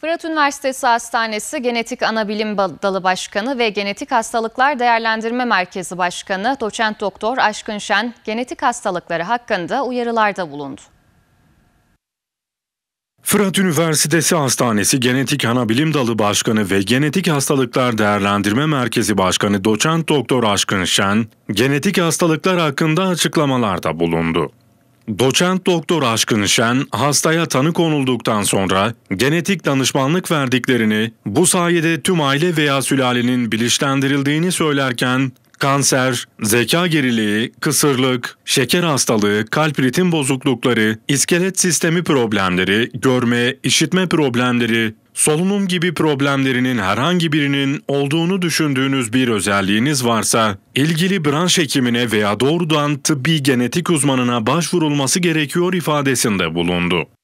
Fırat Üniversitesi Hastanesi Genetik Anabilim Dalı Başkanı ve Genetik Hastalıklar Değerlendirme Merkezi Başkanı Doçent Doktor Aşkın Şen genetik hastalıkları hakkında uyarılarda bulundu. Fırat Üniversitesi Hastanesi Genetik Anabilim Dalı Başkanı ve Genetik Hastalıklar Değerlendirme Merkezi Başkanı Doçent Doktor Aşkın Şen, genetik hastalıklar hakkında açıklamalarda bulundu. Doçent Doktor Aşkın Şen, hastaya tanı konulduktan sonra genetik danışmanlık verdiklerini, bu sayede tüm aile veya sülalenin bilinçlendirildiğini söylerken, kanser, zeka geriliği, kısırlık, şeker hastalığı, kalp ritim bozuklukları, iskelet sistemi problemleri, görme, işitme problemleri, solunum gibi problemlerinin herhangi birinin olduğunu düşündüğünüz bir özelliğiniz varsa, ilgili branş hekimine veya doğrudan tıbbi genetik uzmanına başvurulması gerekiyor ifadesinde bulundu.